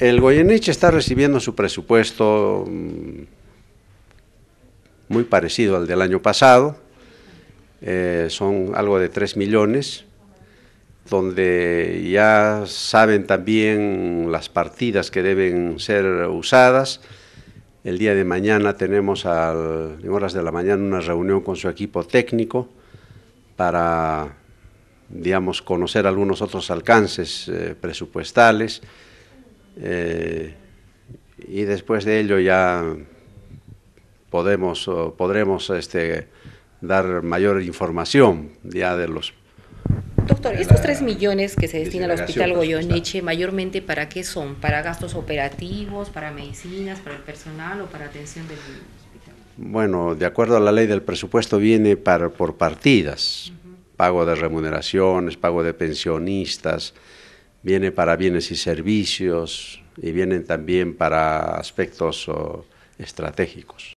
El Goyeneche está recibiendo su presupuesto mm, muy parecido al del año pasado, eh, son algo de 3 millones, donde ya saben también las partidas que deben ser usadas. El día de mañana tenemos a horas de la mañana una reunión con su equipo técnico para, digamos, conocer algunos otros alcances eh, presupuestales. Eh, y después de ello ya podemos podremos este, dar mayor información ya de los Doctor, estos tres millones que se destinan al Hospital Goyoneche, ¿mayormente para qué son? ¿Para gastos operativos, para medicinas, para el personal o para atención del hospital? Bueno, de acuerdo a la ley del presupuesto viene por partidas, pago de remuneraciones, pago de pensionistas, viene para bienes y servicios y vienen también para aspectos oh, estratégicos.